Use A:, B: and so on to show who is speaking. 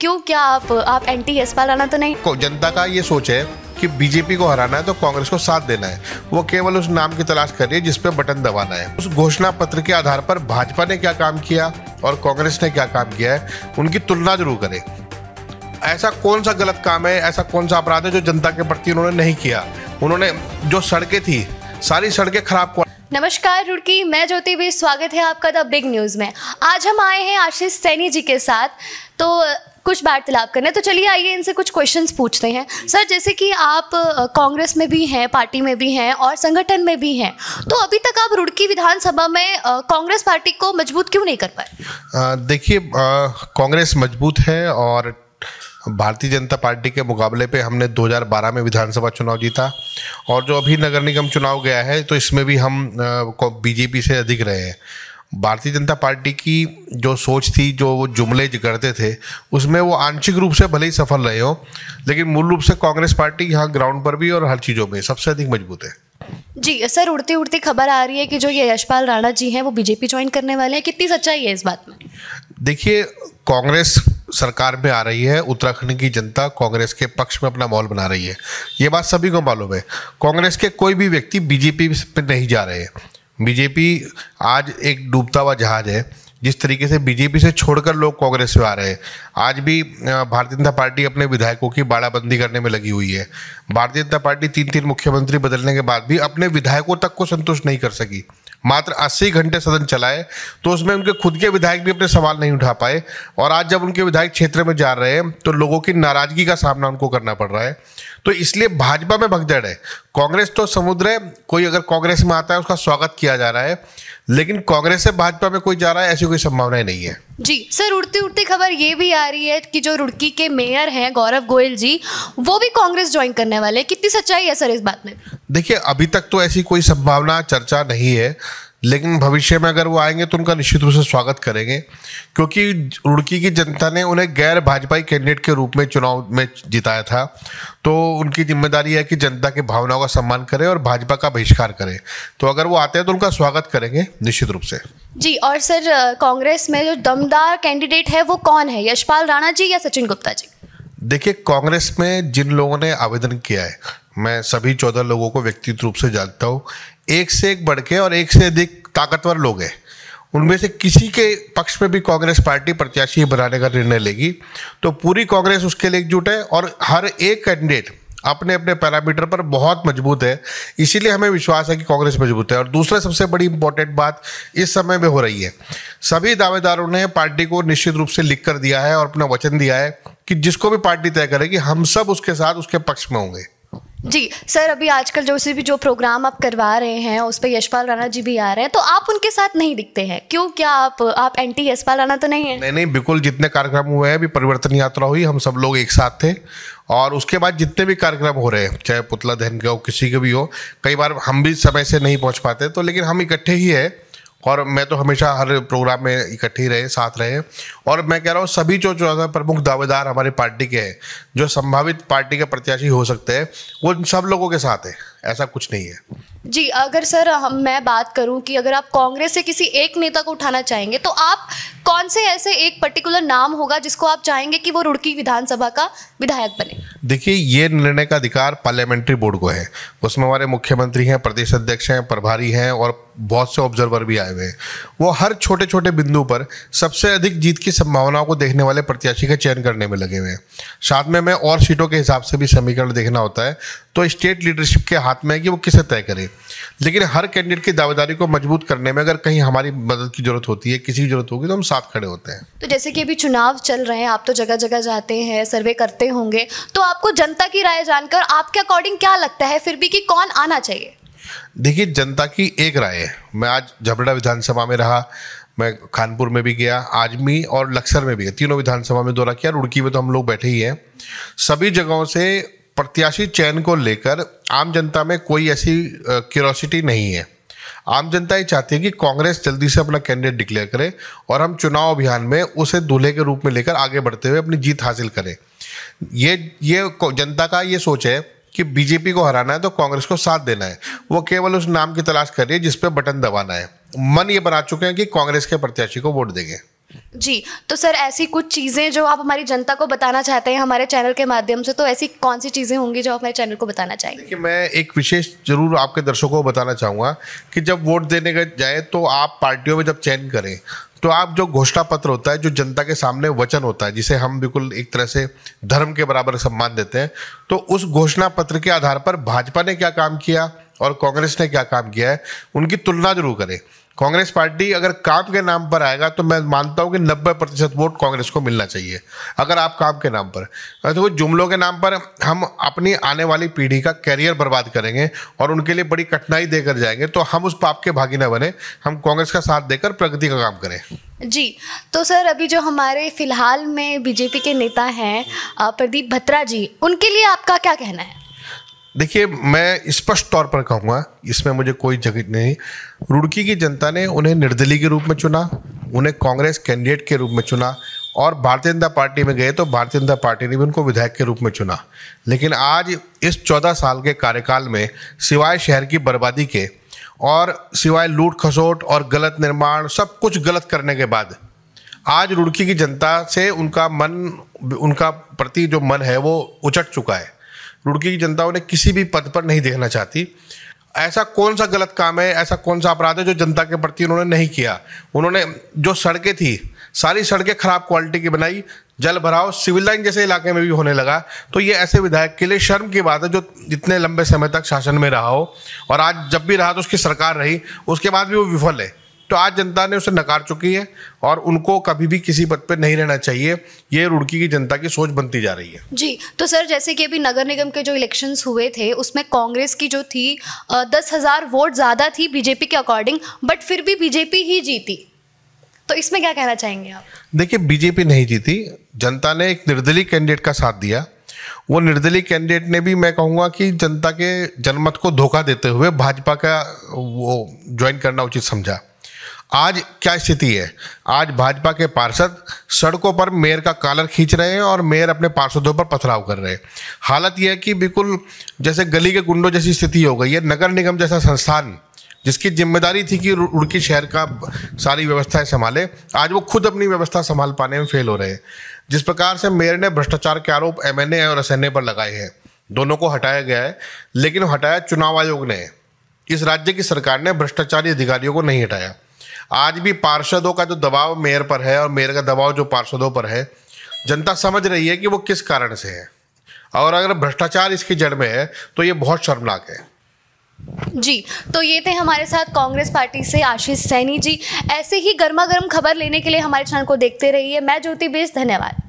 A: क्यों क्या आप आप एंटी यशपाल राणा तो नहीं
B: जनता का ये सोच है कि बीजेपी को हराना है तो कांग्रेस को साथ देना है वो केवल उस नाम की तलाश कर रही है जिसपे बटन दबाना है उस घोषणा पत्र के आधार पर भाजपा ने क्या काम किया और कांग्रेस ने क्या काम किया है उनकी तुलना जरूर करें ऐसा कौन सा गलत काम है ऐसा कौन सा अपराध है जो जनता के प्रति उन्होंने नहीं किया उन्होंने जो सड़कें थी सारी सड़कें खराब कर
A: नमस्कार रुड़की मैं ज्योति भी स्वागत है आपका द बिग न्यूज़ में आज हम आए हैं आशीष सैनी जी के साथ तो कुछ वार्तालाप करना है तो चलिए आइए इनसे कुछ क्वेश्चन पूछते हैं सर जैसे कि आप कांग्रेस में भी हैं पार्टी में भी हैं और संगठन में भी हैं तो अभी तक आप रुड़की विधानसभा में कांग्रेस पार्टी को मजबूत क्यों नहीं कर
B: पाए देखिए कांग्रेस मजबूत है और भारतीय जनता पार्टी के मुकाबले पे हमने 2012 में विधानसभा चुनाव जीता और जो अभी नगर निगम चुनाव गया है तो इसमें भी हम बीजेपी से अधिक रहे हैं भारतीय जनता पार्टी की जो सोच थी जो वो जुमले करते थे उसमें वो आंशिक रूप से भले ही सफल रहे हो लेकिन मूल रूप से कांग्रेस पार्टी यहाँ ग्राउंड पर भी और हर चीज़ों में सबसे अधिक मजबूत है
A: जी सर उड़ती उड़ती खबर आ रही है कि जो ये यशपाल राणा जी हैं वो बीजेपी ज्वाइन करने वाले हैं कितनी सच्चाई है इस बात में
B: देखिए कांग्रेस सरकार में आ रही है उत्तराखंड की जनता कांग्रेस के पक्ष में अपना माहौल बना रही है ये बात सभी को मालूम है कांग्रेस के कोई भी व्यक्ति बीजेपी में नहीं जा रहे हैं बीजेपी आज एक डूबता हुआ जहाज है जिस तरीके से बीजेपी से छोड़कर लोग कांग्रेस में आ रहे हैं आज भी भारतीय जनता पार्टी अपने विधायकों की बाड़ाबंदी करने में लगी हुई है भारतीय जनता पार्टी तीन तीन मुख्यमंत्री बदलने के बाद भी अपने विधायकों तक को संतुष्ट नहीं कर सकी मात्र 80 घंटे सदन चलाए तो उसमें उनके खुद के विधायक भी अपने सवाल नहीं उठा पाए और आज जब उनके विधायक क्षेत्र में जा रहे हैं तो लोगों की नाराजगी का सामना उनको करना पड़ रहा है तो इसलिए भाजपा में भगदड़ है कांग्रेस तो समुद्र है कोई अगर कांग्रेस में आता है उसका स्वागत किया जा रहा है लेकिन कांग्रेस से भाजपा में कोई जा रहा है ऐसी कोई संभावना नहीं है
A: जी सर उड़ती उड़ती खबर ये भी आ रही है कि जो रुड़की के मेयर हैं गौरव गोयल जी वो भी कांग्रेस ज्वाइन करने वाले कितनी सच्चाई है सर इस बात
B: में देखिए अभी तक तो ऐसी कोई संभावना चर्चा नहीं है लेकिन भविष्य में अगर वो आएंगे तो उनका निश्चित रूप से स्वागत करेंगे क्योंकि रुड़की की जनता ने उन्हें गैर भाजपाई कैंडिडेट के रूप में चुनाव में जिताया था तो उनकी जिम्मेदारी है कि जनता के भावनाओं का सम्मान करें और भाजपा का बहिष्कार करें तो अगर वो आते हैं तो उनका स्वागत करेंगे निश्चित रूप से
A: जी और सर कांग्रेस में जो दमदार कैंडिडेट है वो कौन है यशपाल राणा जी या सचिन गुप्ता जी
B: देखिए कांग्रेस में जिन लोगों ने आवेदन किया है मैं सभी चौदह लोगों को व्यक्तिगत रूप से जानता हूँ एक से एक बढ़ के और एक से अधिक ताकतवर लोग हैं उनमें से किसी के पक्ष में भी कांग्रेस पार्टी प्रत्याशी बनाने का निर्णय लेगी तो पूरी कांग्रेस उसके लिए एकजुट है और हर एक कैंडिडेट अपने अपने पैरामीटर पर बहुत मजबूत है इसीलिए हमें विश्वास है कि कांग्रेस मजबूत है और दूसरा सबसे बड़ी इंपॉर्टेंट बात इस समय में हो रही है सभी दावेदारों ने पार्टी को निश्चित रूप से लिख कर दिया है और अपना वचन दिया है कि जिसको भी पार्टी तय करेगी हम सब उसके साथ उसके पक्ष में होंगे
A: जी सर अभी आजकल जो से भी जो प्रोग्राम आप करवा रहे हैं उस पर यशपाल राणा जी भी आ रहे हैं तो आप उनके साथ नहीं दिखते हैं क्यों क्या आप आप एंटी यशपाल राणा तो नहीं है
B: नहीं नहीं बिल्कुल जितने कार्यक्रम हुए हैं अभी परिवर्तन यात्रा हुई हम सब लोग एक साथ थे और उसके बाद जितने भी कार्यक्रम हो रहे हैं चाहे पुतला दहन का हो किसी के भी हो कई बार हम भी समय से नहीं पहुँच पाते तो लेकिन हम इकट्ठे ही है और मैं तो हमेशा हर प्रोग्राम में इकट्ठे रहे साथ रहे और मैं कह रहा हूँ सभी जो चौदह प्रमुख दावेदार हमारी पार्टी के हैं जो संभावित पार्टी के प्रत्याशी हो सकते हैं वो सब लोगों के साथ है ऐसा कुछ नहीं है
A: जी अगर सर हम मैं बात करूं कि अगर आप कांग्रेस से किसी एक नेता को उठाना चाहेंगे तो आप कौन से ऐसे एक पर्टिकुलर नाम होगा जिसको आप चाहेंगे कि वो रुड़की विधानसभा का विधायक बने
B: देखिए ये निर्णय का अधिकार पार्लियामेंट्री बोर्ड को है उसमें हमारे मुख्यमंत्री हैं प्रदेश अध्यक्ष हैं प्रभारी हैं और बहुत से ऑब्जर्वर भी आए हुए हैं वो हर छोटे छोटे बिंदु पर सबसे अधिक जीत की संभावनाओं को देखने वाले प्रत्याशी का चयन करने में लगे हुए हैं साथ में हमें और सीटों के हिसाब से भी समीकरण देखना होता है तो स्टेट लीडरशिप के हाथ में है कि वो किसे तय करे लेकिन हर कैंडिडेट की दावेदारी को मजबूत करने में अगर कहीं हमारी मदद की जरूरत होती है किसी की जरूरत होगी तो हम साथ खड़े होते हैं
A: तो जैसे कि अभी चुनाव चल रहे हैं आप तो जगह जगह जाते हैं सर्वे करते होंगे तो आपको जनता की राय जानकर आपके अकॉर्डिंग क्या लगता है फिर भी कि कौन आना चाहिए
B: देखिए जनता की एक राय है मैं आज झबड़ा विधानसभा में रहा मैं खानपुर में भी गया आजमी और लक्सर में भी गया तीनों विधानसभा में दौरा किया रुड़की में तो हम लोग बैठे ही हैं सभी जगहों से प्रत्याशी चयन को लेकर आम जनता में कोई ऐसी क्यूरोसिटी नहीं है आम जनता ये चाहती है कि कांग्रेस जल्दी से अपना कैंडिडेट डिक्लेयर करे और हम चुनाव अभियान में उसे दूल्हे के रूप में लेकर आगे बढ़ते हुए अपनी जीत हासिल करें ये ये जनता का ये सोच है कि बीजेपी को हराना है तो कांग्रेस को साथ देना है वो केवल उस नाम की तलाश कर रही है जिसपे बटन दबाना है मन ये बना चुके हैं कि कांग्रेस के प्रत्याशी को वोट देंगे
A: जी तो सर ऐसी कुछ चीज़ें जो आप हमारी जनता को बताना चाहते हैं हमारे चैनल के माध्यम से तो ऐसी कौन सी चीज़ें होंगी जो आप हमारे चैनल को बताना चाहेंगे देखिए मैं
B: एक विशेष जरूर आपके दर्शकों को बताना चाहूँगा कि जब वोट देने का जाए तो आप पार्टियों में जब चयन करें तो आप जो घोषणा पत्र होता है जो जनता के सामने वचन होता है जिसे हम बिल्कुल एक तरह से धर्म के बराबर सम्मान देते हैं तो उस घोषणा पत्र के आधार पर भाजपा ने क्या काम किया और कांग्रेस ने क्या काम किया है उनकी तुलना जरूर करें कांग्रेस पार्टी अगर काम के नाम पर आएगा तो मैं मानता हूं कि 90 प्रतिशत वोट कांग्रेस को मिलना चाहिए अगर आप काम के नाम पर तो वो जुमलों के नाम पर हम अपनी आने वाली पीढ़ी का कैरियर बर्बाद करेंगे और उनके लिए बड़ी कठिनाई देकर जाएंगे तो हम उस पाप के भागी न बने हम कांग्रेस का साथ देकर प्रगति का काम करें
A: जी तो सर अभी जो हमारे फिलहाल में बीजेपी के नेता हैं प्रदीप भत्रा जी उनके लिए आपका क्या कहना है
B: देखिए मैं स्पष्ट तौर पर कहूँगा इसमें मुझे कोई झगड़ नहीं रुड़की की जनता ने उन्हें निर्दलीय के रूप में चुना उन्हें कांग्रेस कैंडिडेट के रूप में चुना और भारतीय जनता पार्टी में गए तो भारतीय जनता पार्टी ने भी उनको विधायक के रूप में चुना लेकिन आज इस चौदह साल के कार्यकाल में सिवाय शहर की बर्बादी के और सिवाय लूट खसोट और गलत निर्माण सब कुछ गलत करने के बाद आज रुड़की की जनता से उनका मन उनका प्रति जो मन है वो उचट चुका है रुड़की की जनता उन्हें किसी भी पद पर नहीं देखना चाहती ऐसा कौन सा गलत काम है ऐसा कौन सा अपराध है जो जनता के प्रति उन्होंने नहीं किया उन्होंने जो सड़कें थी सारी सड़कें खराब क्वालिटी की बनाई जल भराव सिविल लाइन जैसे इलाके में भी होने लगा तो ये ऐसे विधायक के लिए शर्म की बात है जो इतने लंबे समय तक शासन में रहा हो और आज जब भी रहा तो उसकी सरकार रही उसके बाद भी वो विफल है तो आज जनता ने उसे नकार चुकी है और उनको कभी भी किसी पद पर नहीं रहना चाहिए ये रुड़की की जनता की सोच बनती जा रही है
A: जी तो सर जैसे कि अभी नगर निगम के जो इलेक्शन हुए थे उसमें कांग्रेस की जो थी दस हज़ार वोट ज़्यादा थी बीजेपी के अकॉर्डिंग बट फिर भी बीजेपी ही जीती तो इसमें क्या कहना चाहेंगे आप
B: देखिए बीजेपी नहीं जीती जनता ने एक निर्दलीय कैंडिडेट का साथ दिया वो निर्दलीय कैंडिडेट ने भी मैं कहूँगा कि जनता के जनमत को धोखा देते हुए भाजपा का वो ज्वाइन करना उचित समझा आज क्या स्थिति है आज भाजपा के पार्षद सड़कों पर मेयर का कालर खींच रहे हैं और मेयर अपने पार्षदों पर पथराव कर रहे हैं हालत यह है कि बिल्कुल जैसे गली के गुंडों जैसी स्थिति हो गई है नगर निगम जैसा संस्थान जिसकी जिम्मेदारी थी कि रुड़की शहर का सारी व्यवस्थाएं संभाले आज वो खुद अपनी व्यवस्था संभाल पाने में फेल हो रहे हैं जिस प्रकार से मेयर ने भ्रष्टाचार के आरोप एमएनए और एस पर लगाए हैं दोनों को हटाया गया है लेकिन हटाया चुनाव आयोग ने इस राज्य की सरकार ने भ्रष्टाचारी अधिकारियों को नहीं हटाया आज भी पार्षदों का जो दबाव मेयर पर है और मेयर का दबाव जो पार्षदों पर है जनता समझ रही है कि वो किस कारण से है और अगर भ्रष्टाचार इसकी जड़ में है तो ये बहुत शर्मनाक है
A: जी तो ये थे हमारे साथ कांग्रेस पार्टी से आशीष सैनी जी ऐसे ही गर्मा गर्म खबर लेने के लिए हमारे चैनल को देखते रहिए मैं ज्योति बेस धन्यवाद